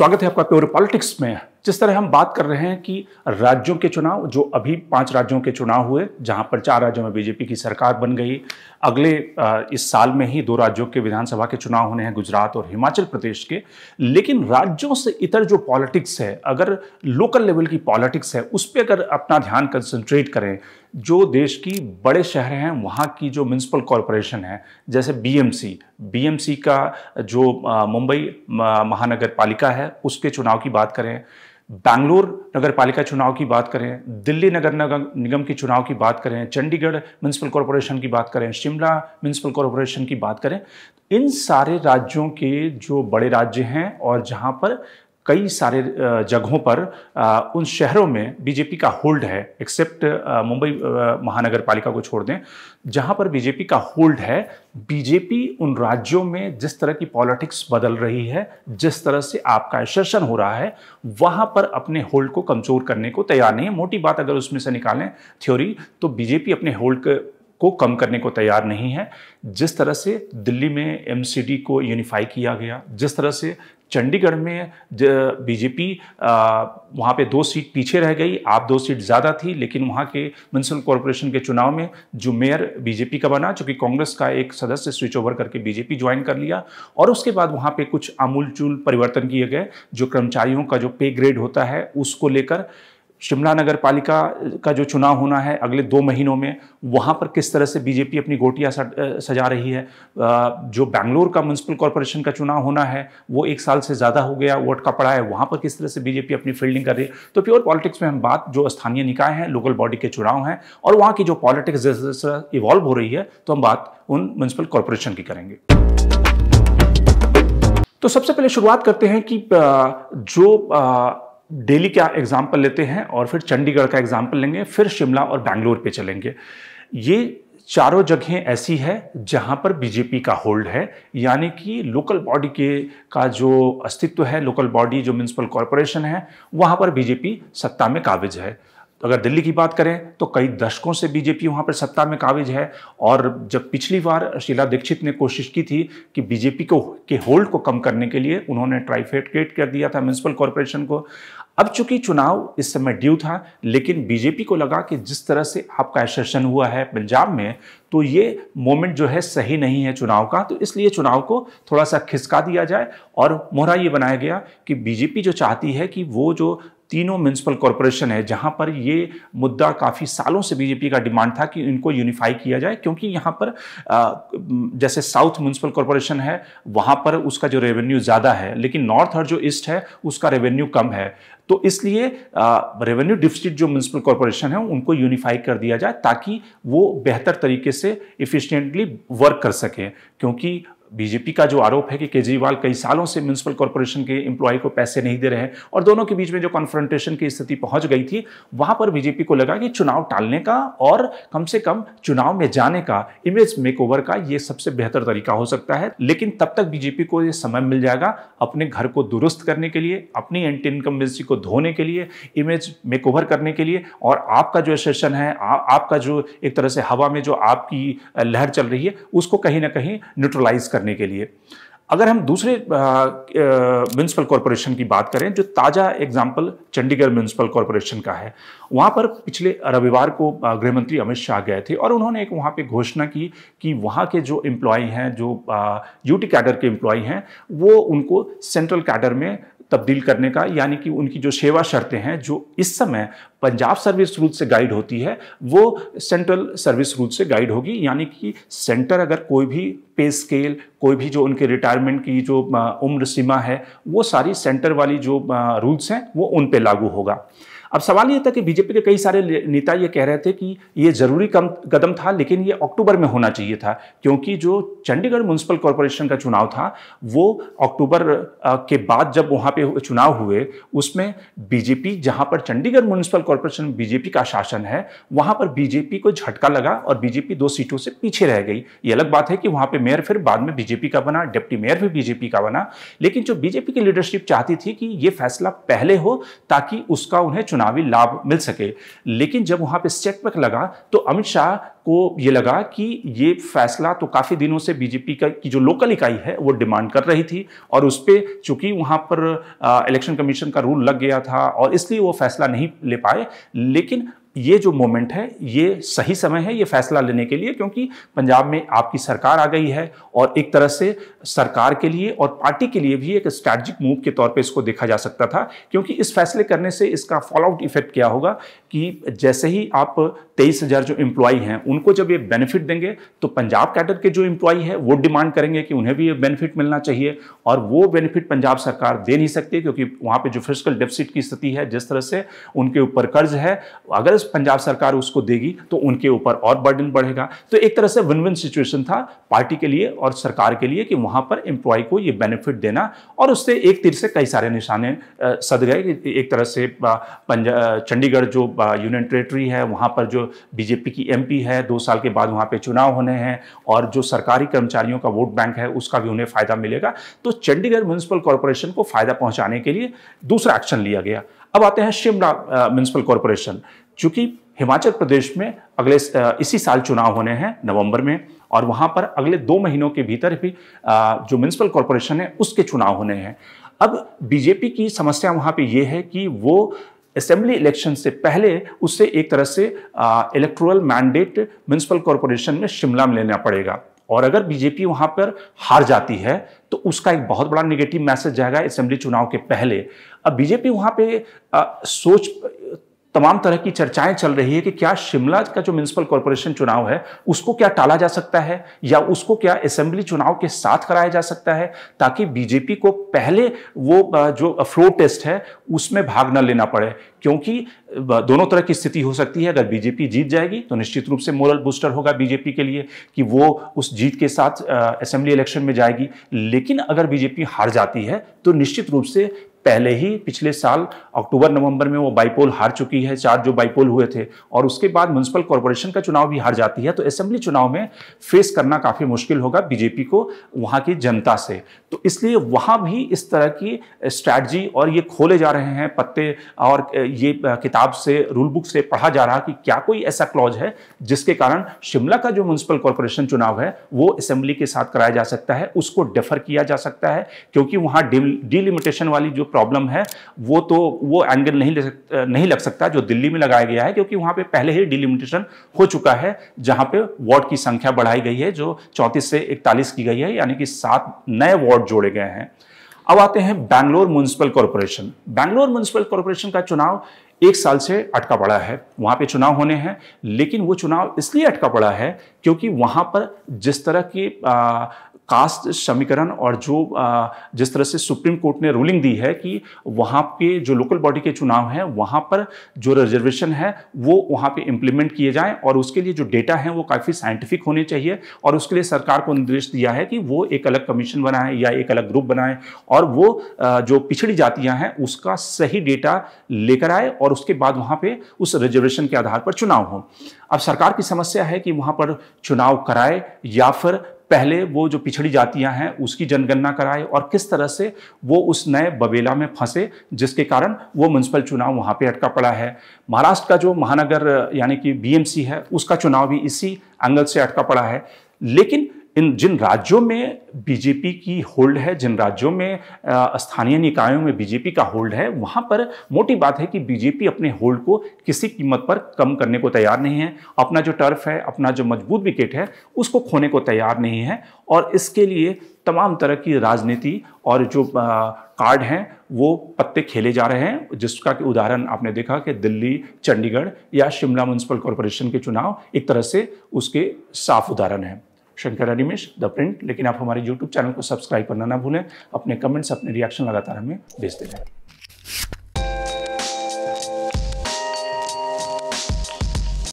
स्वागत है आपका प्योर पॉलिटिक्स में जिस तरह हम बात कर रहे हैं कि राज्यों के चुनाव जो अभी पांच राज्यों के चुनाव हुए जहां पर चार राज्यों में बीजेपी की सरकार बन गई अगले इस साल में ही दो राज्यों के विधानसभा के चुनाव होने हैं गुजरात और हिमाचल प्रदेश के लेकिन राज्यों से इतर जो पॉलिटिक्स है अगर लोकल लेवल की पॉलिटिक्स है उस पर अगर अपना ध्यान कंसंट्रेट करें जो देश की बड़े शहर हैं वहाँ की जो म्यूनसिपल कॉरपोरेशन है जैसे बीएमसी बीएमसी का जो मुंबई महानगर पालिका है उसके चुनाव की बात करें बैंगलोर नगर पालिका चुनाव की बात करें दिल्ली नगर निगम की चुनाव की बात करें चंडीगढ़ म्यूनसिपल कॉरपोरेशन की बात करें शिमला म्यूनसिपल कॉरपोरेशन की बात करें इन सारे राज्यों के जो बड़े राज्य हैं और जहां पर कई सारे जगहों पर उन शहरों में बीजेपी का होल्ड है एक्सेप्ट मुंबई महानगर पालिका को छोड़ दें जहां पर बीजेपी का होल्ड है बीजेपी उन राज्यों में जिस तरह की पॉलिटिक्स बदल रही है जिस तरह से आपका शासन हो रहा है वहां पर अपने होल्ड को कमजोर करने को तैयार नहीं है मोटी बात अगर उसमें से निकालें थ्योरी तो बीजेपी अपने होल्ड को कम करने को तैयार नहीं है जिस तरह से दिल्ली में एमसीडी को यूनिफाई किया गया जिस तरह से चंडीगढ़ में बीजेपी वहाँ पे दो सीट पीछे रह गई आप दो सीट ज़्यादा थी लेकिन वहाँ के म्यूनसिपल कॉरपोरेशन के चुनाव में जो मेयर बीजेपी का बना चूँकि कांग्रेस का एक सदस्य स्विच ओवर करके बीजेपी ज्वाइन कर लिया और उसके बाद वहाँ पे कुछ आमूलचूल परिवर्तन किए गए जो कर्मचारियों का जो पे ग्रेड होता है उसको लेकर शिमला नगर पालिका का जो चुनाव होना है अगले दो महीनों में वहाँ पर किस तरह से बीजेपी अपनी गोटियाँ सजा रही है जो बैंगलोर का म्यूनसिपल कॉरपोरेशन का चुनाव होना है वो एक साल से ज़्यादा हो गया वोट का पड़ा है वहाँ पर किस तरह से बीजेपी अपनी फील्डिंग कर रही है तो प्योर पॉलिटिक्स में हम बात जो स्थानीय निकाय हैं लोकल बॉडी के चुनाव हैं और वहाँ की जो पॉलिटिक्स जिस इवॉल्व हो रही है तो हम बात उन म्यूनसिपल कॉरपोरेशन की करेंगे तो सबसे पहले शुरुआत करते हैं कि जो दिल्ली का एग्जाम्पल लेते हैं और फिर चंडीगढ़ का एग्जाम्पल लेंगे फिर शिमला और बैंगलोर पे चलेंगे ये चारों जगहें ऐसी है जहां पर बीजेपी का होल्ड है यानी कि लोकल बॉडी के का जो अस्तित्व है लोकल बॉडी जो म्यूनसिपल कॉरपोरेशन है वहां पर बीजेपी सत्ता में काबिज है तो अगर दिल्ली की बात करें तो कई दशकों से बीजेपी वहां पर सत्ता में काबिज है और जब पिछली बार शीला दीक्षित ने कोशिश की थी कि बीजेपी को के होल्ड को कम करने के लिए उन्होंने ट्राइफेट क्रिएट कर दिया था म्यूनसिपल कॉरपोरेशन को अब चूंकि चुनाव इस समय ड्यू था लेकिन बीजेपी को लगा कि जिस तरह से आपका एसेशन हुआ है पंजाब में तो ये मोमेंट जो है सही नहीं है चुनाव का तो इसलिए चुनाव को थोड़ा सा खिसका दिया जाए और मोहरा ये बनाया गया कि बीजेपी जो चाहती है कि वो जो तीनों म्यूनसिपल कॉरपोरेशन है जहां पर ये मुद्दा काफ़ी सालों से बीजेपी का डिमांड था कि इनको यूनिफाई किया जाए क्योंकि यहाँ पर जैसे साउथ म्यूनसिपल कॉरपोरेशन है वहाँ पर उसका जो रेवेन्यू ज़्यादा है लेकिन नॉर्थ और जो ईस्ट है उसका रेवेन्यू कम है तो इसलिए रेवेन्यू डिफिसिट जो म्यूनसिपल कॉरपोरेशन है उनको यूनिफाई कर दिया जाए ताकि वो बेहतर तरीके से इफ़िशियंटली वर्क कर सकें क्योंकि बीजेपी का जो आरोप है कि केजरीवाल कई सालों से म्यूनसिपल कॉरपोरेशन के एम्प्लॉय को पैसे नहीं दे रहे हैं और दोनों के बीच में जो कॉन्फ्रंटेशन की स्थिति पहुंच गई थी वहां पर बीजेपी को लगा कि चुनाव टालने का और कम से कम चुनाव में जाने का इमेज मेकओवर का ये सबसे बेहतर तरीका हो सकता है लेकिन तब तक बीजेपी को ये समय मिल जाएगा अपने घर को दुरुस्त करने के लिए अपनी एंटी इनकम्बेंसी को धोने के लिए इमेज मेकओवर करने के लिए और आपका जो सेशन है आ, आपका जो एक तरह से हवा में जो आपकी लहर चल रही है उसको कहीं ना कहीं न्यूट्रलाइज कर करने के लिए अगर हम दूसरे म्यूनसिपल कॉरपोरेशन की बात करें जो ताज़ा एग्जाम्पल चंडीगढ़ म्यूनसिपल कॉरपोरेशन का है वहाँ पर पिछले रविवार को गृहमंत्री अमित शाह गए थे और उन्होंने एक वहाँ पे घोषणा की कि वहाँ के जो एम्प्लॉय हैं जो यूटी कैडर के एम्प्लॉय हैं वो उनको सेंट्रल कैडर में तब्दील करने का यानी कि उनकी जो सेवा शर्तें हैं जो इस समय पंजाब सर्विस रूल से गाइड होती है वो सेंट्रल सर्विस रूल से गाइड होगी यानी कि सेंटर अगर कोई भी पे स्केल कोई भी जो उनके रिटायरमेंट की जो उम्र सीमा है वो सारी सेंटर वाली जो रूल्स हैं वो उन पे लागू होगा अब सवाल ये था कि बीजेपी के कई सारे नेता ये कह रहे थे कि ये जरूरी कदम था लेकिन ये अक्टूबर में होना चाहिए था क्योंकि जो चंडीगढ़ म्यूनसिपल कॉरपोरेशन का चुनाव था वो अक्टूबर के बाद जब वहाँ पे चुनाव हुए उसमें बीजेपी जहाँ पर चंडीगढ़ म्यूनसिपल कॉरपोरेशन बीजेपी का शासन है वहाँ पर बीजेपी को झटका लगा और बीजेपी दो सीटों से पीछे रह गई ये अलग बात है कि वहाँ पर मेयर फिर बाद में बीजेपी का बना डिप्टी मेयर भी बीजेपी का बना लेकिन जो बीजेपी की लीडरशिप चाहती थी कि ये फैसला पहले हो ताकि उसका उन्हें चुनाव चुनावी लाभ मिल सके लेकिन जब वहां पे चेक सेटबैक लगा तो अमित शाह को ये लगा कि ये फैसला तो काफ़ी दिनों से बीजेपी का की जो लोकल इकाई है वो डिमांड कर रही थी और उस पर चूंकि वहाँ पर इलेक्शन कमीशन का रूल लग गया था और इसलिए वो फैसला नहीं ले पाए लेकिन ये जो मोमेंट है ये सही समय है ये फैसला लेने के लिए क्योंकि पंजाब में आपकी सरकार आ गई है और एक तरह से सरकार के लिए और पार्टी के लिए भी एक स्ट्रैटजिक मूव के तौर पे इसको देखा जा सकता था क्योंकि इस फैसले करने से इसका फॉलोआउट इफेक्ट क्या होगा कि जैसे ही आप तेईस हज़ार जो एम्प्लॉई हैं उनको जब ये बेनिफिट देंगे तो पंजाब कैडर के जो एम्प्लॉय है वो डिमांड करेंगे कि उन्हें भी ये बेनिफिट मिलना चाहिए और वो बेनिफिट पंजाब सरकार दे नहीं सकती क्योंकि वहाँ पर जो फिजिकल डेफिसिट की स्थिति है जिस तरह से उनके ऊपर कर्ज है अगर अगर पंजाब सरकार उसको देगी तो उनके ऊपर और बर्डन बढ़ेगा तो एक तरह से विन विन सिचुएशन था पार्टी के लिए और सरकार के लिए कि वहाँ पर एम्प्लॉय को ये बेनिफिट देना और उससे एक तीर से कई सारे निशाने सद गए एक तरह से चंडीगढ़ जो यूनियन टेरेटरी है वहाँ पर जो बीजेपी की एम है दो साल के बाद वहाँ पर चुनाव होने हैं और जो सरकारी कर्मचारियों का वोट बैंक है उसका भी उन्हें फायदा मिलेगा तो चंडीगढ़ म्यूनसिपल कॉरपोरेशन को फायदा पहुंचाने के लिए दूसरा एक्शन लिया गया अब आते हैं शिमला म्यूनसिपल कॉरपोरेशन चूँकि हिमाचल प्रदेश में अगले इसी साल चुनाव होने हैं नवंबर में और वहाँ पर अगले दो महीनों के भीतर भी जो म्यूनसिपल कॉरपोरेशन है उसके चुनाव होने हैं अब बीजेपी की समस्या वहाँ पे ये है कि वो असेंबली इलेक्शन से पहले उससे एक तरह से इलेक्ट्रल मैंडेट म्यूनसिपल कॉरपोरेशन में शिमला में लेना पड़ेगा और अगर बीजेपी वहाँ पर हार जाती है तो उसका एक बहुत बड़ा निगेटिव मैसेज जाएगा असेंबली चुनाव के पहले अब बीजेपी वहाँ पे आ, सोच तमाम तरह की चर्चाएं चल रही है कि क्या शिमला का जो म्यूनसिपल कॉरपोरेशन चुनाव है उसको क्या टाला जा सकता है या उसको क्या असेंबली चुनाव के साथ कराया जा सकता है ताकि बीजेपी को पहले वो जो फ्लो टेस्ट है उसमें भाग न लेना पड़े क्योंकि दोनों तरह की स्थिति हो सकती है अगर बीजेपी जीत जाएगी तो निश्चित रूप से मोरल बूस्टर होगा बीजेपी के लिए कि वो उस जीत के साथ असेंबली इलेक्शन में जाएगी लेकिन अगर बीजेपी हार जाती है तो निश्चित रूप से पहले ही पिछले साल अक्टूबर नवंबर में वो बाइपोल हार चुकी है चार जो बाइपोल हुए थे और उसके बाद म्यूनसिपल कॉरपोरेशन का चुनाव भी हार जाती है तो असेंबली चुनाव में फेस करना काफ़ी मुश्किल होगा बीजेपी को वहाँ की जनता से तो इसलिए वहाँ भी इस तरह की स्ट्रैटी और ये खोले जा रहे हैं पत्ते और ये किताब से रूल बुक से पढ़ा जा रहा कि क्या कोई ऐसा क्लॉज है जिसके कारण शिमला का जो म्यूनसिपल कॉरपोरेशन चुनाव है वो असेंबली के साथ कराया जा सकता है उसको डेफर किया जा सकता है क्योंकि वहाँ डिलिमिटेशन वाली जो प्रॉब्लम है वो तो वो एंगल नहीं ले सकता नहीं लग सकता जो दिल्ली में लगाया गया है क्योंकि वहाँ पे पहले ही डिलिमिटेशन हो चुका है जहाँ पे वार्ड की संख्या बढ़ाई गई है जो चौंतीस से इकतालीस की गई है यानी कि सात नए वार्ड जोड़े गए हैं अब आते हैं Bangalore municipal corporation Bangalore municipal corporation का चुनाव एक साल से अटका पड़ा है वहाँ पे चुनाव होने हैं लेकिन वो चुनाव इसलिए अटका पड़ा है क्योंकि वहाँ पर जिस तरह की कास्ट समीकरण और जो जिस तरह से सुप्रीम कोर्ट ने रूलिंग दी है कि वहाँ पे जो लोकल बॉडी के चुनाव हैं वहाँ पर जो रिजर्वेशन है वो वहाँ पे इम्प्लीमेंट किए जाएं और उसके लिए जो डेटा है वो काफ़ी साइंटिफिक होने चाहिए और उसके लिए सरकार को निर्देश दिया है कि वो एक अलग कमीशन बनाएँ या एक अलग ग्रुप बनाएँ और वो जो पिछड़ी जातियाँ हैं उसका सही डेटा लेकर आए और उसके बाद वहाँ पर उस रिजर्वेशन के आधार पर चुनाव हो अब सरकार की समस्या है कि वहाँ पर चुनाव कराए या फिर पहले वो जो पिछड़ी जातियां हैं उसकी जनगणना कराए और किस तरह से वो उस नए बबेला में फंसे जिसके कारण वो म्यूनसिपल चुनाव वहाँ पे अटका पड़ा है महाराष्ट्र का जो महानगर यानी कि बीएमसी है उसका चुनाव भी इसी एंगल से अटका पड़ा है लेकिन इन जिन राज्यों में बीजेपी की होल्ड है जिन राज्यों में स्थानीय निकायों में बीजेपी का होल्ड है वहाँ पर मोटी बात है कि बीजेपी अपने होल्ड को किसी कीमत पर कम करने को तैयार नहीं है अपना जो टर्फ है अपना जो मजबूत विकेट है उसको खोने को तैयार नहीं है और इसके लिए तमाम तरह की राजनीति और जो कार्ड हैं वो पत्ते खेले जा रहे हैं जिसका कि उदाहरण आपने देखा कि दिल्ली चंडीगढ़ या शिमला म्यूनसिपल कॉरपोरेशन के चुनाव एक तरह से उसके साफ उदाहरण हैं शंकर अनिमेश द प्रिंट लेकिन आप हमारे यूट्यूब चैनल को सब्सक्राइब करना ना भूलें अपने कमेंट्स अपने रिएक्शन लगातार हमें भेजते रहें